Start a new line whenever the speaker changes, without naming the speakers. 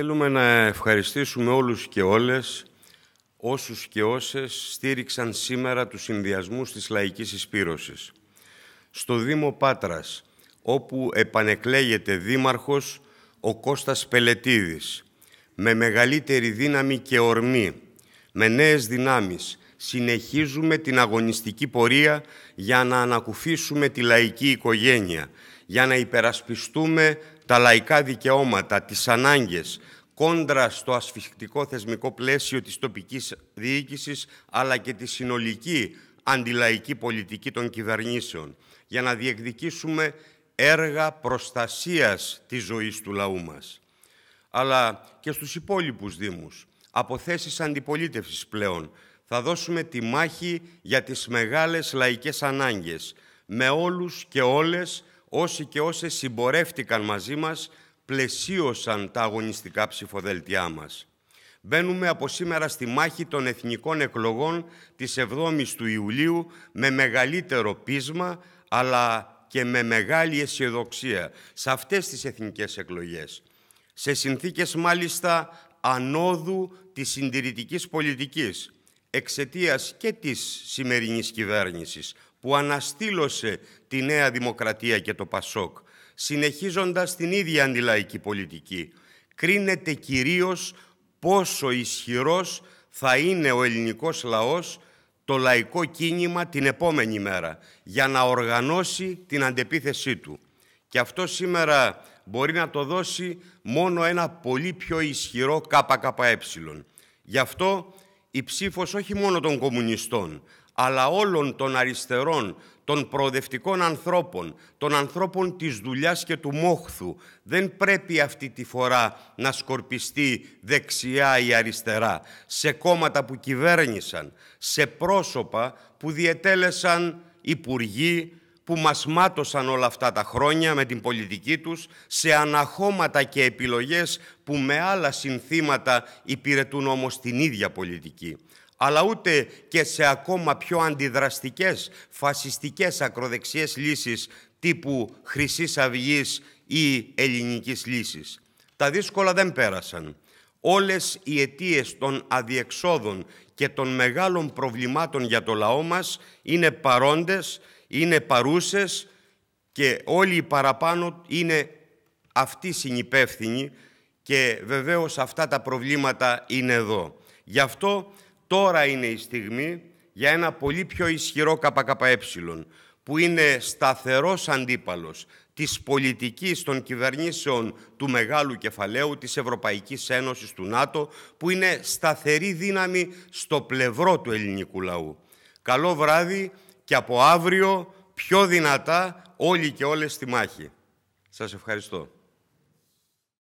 Θέλουμε να ευχαριστήσουμε όλους και όλες όσους και όσες στήριξαν σήμερα τους συνδυασμούς της λαϊκής εισπύρωσης. Στο Δήμο Πάτρας, όπου επανεκλέγεται δήμαρχος ο Κώστας Πελετίδης, με μεγαλύτερη δύναμη και ορμή, με νέες δυνάμεις συνεχίζουμε την αγωνιστική πορεία για να ανακουφίσουμε τη λαϊκή οικογένεια, για να υπερασπιστούμε τα λαϊκά δικαιώματα, τις ανάγκες, κόντρα στο ασφιχτικό θεσμικό πλαίσιο της τοπικής διοίκησης, αλλά και τη συνολική αντιλαϊκή πολιτική των κυβερνήσεων, για να διεκδικήσουμε έργα προστασίας της ζωής του λαού μας. Αλλά και στους υπόλοιπους Δήμους, από θέσεις αντιπολίτευσης πλέον. Θα δώσουμε τη μάχη για τις μεγάλες λαϊκές ανάγκες. Με όλους και όλες, όσοι και όσες συμπορεύτηκαν μαζί μας, πλαισίωσαν τα αγωνιστικά ψηφοδέλτιά μας. Μπαίνουμε από σήμερα στη μάχη των εθνικών εκλογών της 7ης του Ιουλίου με μεγαλύτερο πείσμα, αλλά και με μεγάλη αισιοδοξία σε αυτές τις εθνικές εκλογές. Σε συνθήκες μάλιστα ανόδου της συντηρητικής πολιτικής εξαιτίας και της σημερινής κυβέρνησης που αναστήλωσε τη Νέα Δημοκρατία και το ΠΑΣΟΚ συνεχίζοντας την ίδια αντιλαϊκή πολιτική κρίνεται κυρίως πόσο ισχυρός θα είναι ο ελληνικός λαός το λαϊκό κίνημα την επόμενη μέρα για να οργανώσει την αντεπίθεσή του. Και αυτό σήμερα μπορεί να το δώσει μόνο ένα πολύ πιο ισχυρό ΚΚΕ. Γι' αυτό η ψήφος όχι μόνο των κομμουνιστών, αλλά όλων των αριστερών, των προοδευτικών ανθρώπων, των ανθρώπων της δουλειάς και του μόχθου. Δεν πρέπει αυτή τη φορά να σκορπιστεί δεξιά ή αριστερά, σε κόμματα που κυβέρνησαν, σε πρόσωπα που διετέλεσαν υπουργοί, που μας μάτωσαν όλα αυτά τα χρόνια με την πολιτική τους σε αναχώματα και επιλογές που με άλλα συνθήματα υπηρετούν όμως την ίδια πολιτική αλλά ούτε και σε ακόμα πιο αντιδραστικές φασιστικές ακροδεξιές λύσεις τύπου χρυσής αυγής ή ελληνικής λύσης. Τα δύσκολα δεν πέρασαν όλες οι αιτίες των αδιεξόδων και των μεγάλων προβλημάτων για το λαό μας είναι παρόντες, είναι παρούσες και όλοι οι παραπάνω είναι αυτοί συνυπεύθυνοι και βεβαίως αυτά τα προβλήματα είναι εδώ. Γι' αυτό τώρα είναι η στιγμή για ένα πολύ πιο ισχυρό ΚΚΕ που είναι σταθερός αντίπαλος της πολιτικής των κυβερνήσεων του μεγάλου κεφαλαίου της Ευρωπαϊκής Ένωσης του ΝΑΤΟ που είναι σταθερή δύναμη στο πλευρό του ελληνικού λαού. Καλό βράδυ και από αύριο πιο δυνατά όλοι και όλες στη μάχη. Σας ευχαριστώ.